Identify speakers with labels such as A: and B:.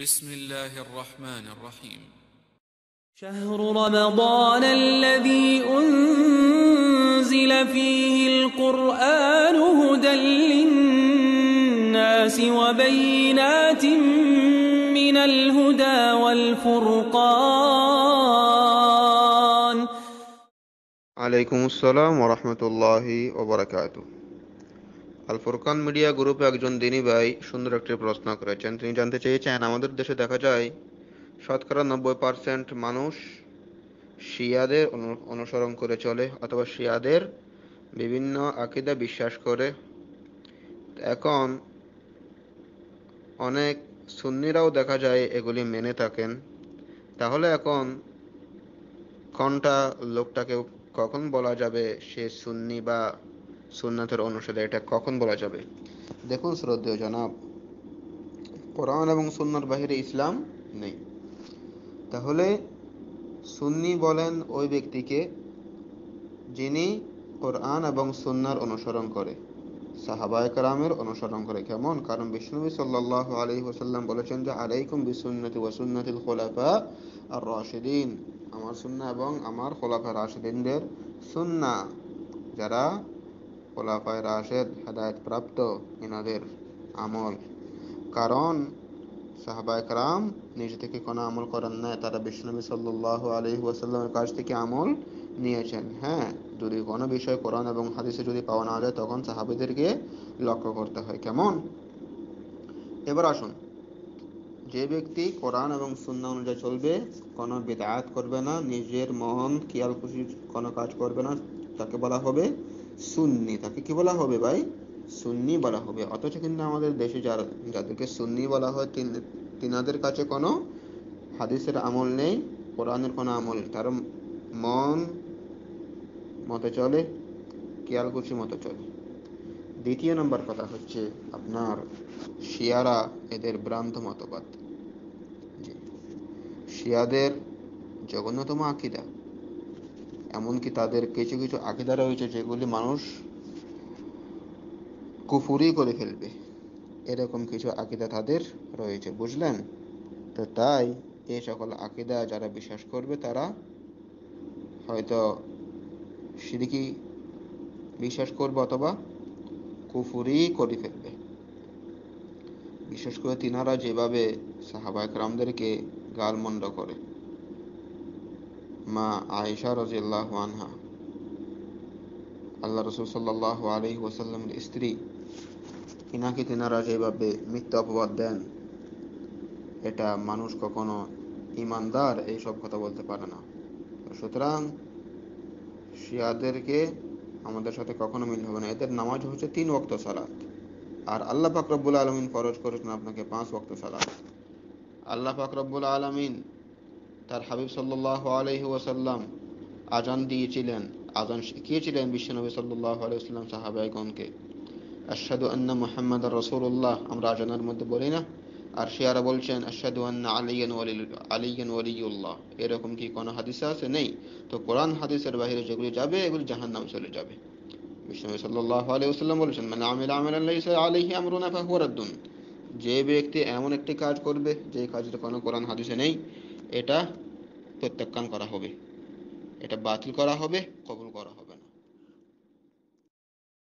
A: بسم الله الرحمن الرحيم شهر رمضان الذي أنزل فيه القرآن هدى للناس وبينات من الهدى والفرقان عليكم السلام ورحمة الله وبركاته আল media গ্রুপে একজন দিনী ভাই সুন্দর একটি প্রশ্ন করেছেন তিনি জানতে চেয়েছেন আমাদের দেশে দেখা যায় শতকরা নব্বই পার্সেন্ট মানুষ শিয়াদের অনুসরণ করে চলে অথবা শিয়াদের বিভিন্ন আকিদা বিশ্বাস করে এখন অনেক সুন্নিরাও দেখা যায় এগুলি মেনে থাকেন তাহলে এখন কোনটা লোকটাকে কখন বলা যাবে সে সুন্নি বা সুন্নাতের অনুসারে এটা কখন বলা যাবে দেখুন শ্রদ্ধেয় জনাব কোরআন এবং সুন্নার বাহিরে ইসলাম নেই তাহলে সুন্নি বলেন ওই ব্যক্তিকে যিনি কোরআন এবং সুন্নার অনুসরণ করে সাহাবায় কালামের অনুসরণ করে কেমন কারণ বিষ্ণুবী সাল্লাহ আলী ওসাল্লাম বলেছেন যে আলাইকুম বিসুন্নতি ওয়াসুন্নতিল খোলাফা আর রশিদিন আমার সুন্না এবং আমার খোলাফা রাশিদিনদের সুন্না যারা খোলাফায় রাশেদ হেদায়তপ্রাপ্ত এনাদের আমল কারণ সাহবাকরাম নিজে থেকে কোনো আমল করেন না তারা বিষ্ণবী সাল্লাহ আলী ওয়াসাল্লামের কাছ থেকে আমল নিয়েছেন হ্যাঁ যদি কোনো বিষয় কোরআন এবং হাদিসে যদি পাওয়া না যায় তখন সাহাবিদেরকে লক্ষ্য করতে হয় কেমন এবার আসুন যে ব্যক্তি কোরআন এবং সুন্না অনুযায়ী চলবে কোনো বেদায়াত করবে না নিজের মন খেয়াল খুশি কোনো কাজ করবে না তাকে বলা হবে সুন্নি তাকে কি বলা হবে ভাই সুন্নি বলা হবে অথচ কিন্তু আমাদের দেশে যারা যাদেরকে সুন্নি বলা হয় তিনাদের কাছে কোনো হাদিসের আমল নেই কোরআনের কোনো আমল তার মন মতে চলে খেয়ালকুশি মতো চলে দ্বিতীয় নম্বর কথা হচ্ছে আপনার শিয়ারা এদের ভ্রান্ত মতবাদ শিয়াদের জঘন্যতম আকিদা এমনকি তাদের কিছু কিছু আকিদা রয়েছে যেগুলি মানুষ কুফুরি করে ফেলবে এরকম কিছু আকিদা তাদের রয়েছে বুঝলেন তো তাই এ সকল আকিদা যারা বিশ্বাস করবে তারা হয়তো সিরিকি বিশ্বাস করবে অথবা কুফুরি করে ফেলবে বিশেষ করে তিনারা যেভাবে রামদেরকে গালমন্ড করে মা আয়েশা রজিল্লাহ আনহা আল্লাহ রসুল সাল্লাহ আলী ওসাল্লামের স্ত্রী ইনাকে তিনারা যেভাবে মিথ্যা অপবাদ দেন এটা মানুষ কখনো ইমানদার এইসব কথা বলতে পারে না সুতরাং শিয়াদেরকে আমাদের সাথে কখনো মিল হবে না এদের নামাজ হচ্ছে তিন ওক্ত সালাত আর আল্লাহ ফাকরবুল আলমিন ফরজ করেছেন আপনাকে পাঁচ ওক্ত সালাত আল্লাহ পাকরব্বুল আলমিন তার হাবিব সাল্লাহ আলহি আজান দিয়েছিলেন আজান শিখিয়েছিলেন বিশ্বনবী সাল্লাহ আলহিহাল্লাম সাহাবাইগণকে আশাদু আন্না মোহাম্মদ রসুল্লাহ আমরা আজানের মধ্যে বলি না আর শেয়ারা বলছেন আশাদু আন্না আলিয়ান আলিয়ান ওয়ালিউল্লাহ এরকম কি কোনো হাদিসে আছে নেই তো কোরআন হাদিসের বাহিরে যেগুলি যাবে এগুলি জাহান নাম চলে যাবে বিশ্বনবী সাল্লাহ আলহিহাল্লাম বলছেন মানে আমিল আমিল আলহি আমরুনা যে ব্যক্তি এমন একটি কাজ করবে যে কাজের কোনো কোরআন হাদিসে নেই এটা প্রত্যাখ্যান করা হবে এটা বাতিল করা হবে কবুল করা